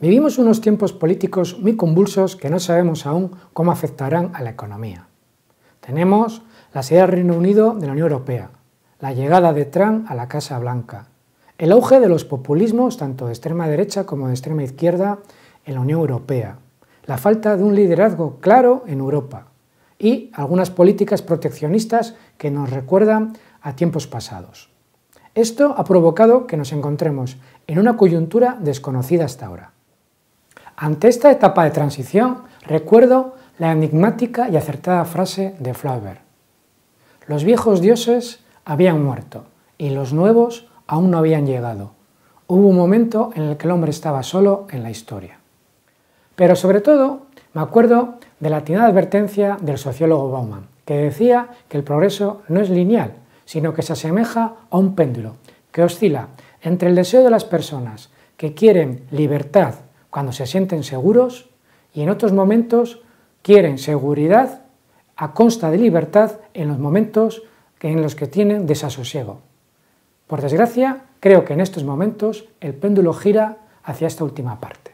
Vivimos unos tiempos políticos muy convulsos que no sabemos aún cómo afectarán a la economía. Tenemos la salida del Reino Unido de la Unión Europea, la llegada de Trump a la Casa Blanca, el auge de los populismos tanto de extrema derecha como de extrema izquierda en la Unión Europea, la falta de un liderazgo claro en Europa y algunas políticas proteccionistas que nos recuerdan a tiempos pasados. Esto ha provocado que nos encontremos en una coyuntura desconocida hasta ahora. Ante esta etapa de transición, recuerdo la enigmática y acertada frase de Flaubert. Los viejos dioses habían muerto y los nuevos aún no habían llegado. Hubo un momento en el que el hombre estaba solo en la historia. Pero sobre todo, me acuerdo de la atinada advertencia del sociólogo Bauman, que decía que el progreso no es lineal, sino que se asemeja a un péndulo, que oscila entre el deseo de las personas que quieren libertad cuando se sienten seguros y en otros momentos quieren seguridad a consta de libertad en los momentos en los que tienen desasosiego. Por desgracia, creo que en estos momentos el péndulo gira hacia esta última parte.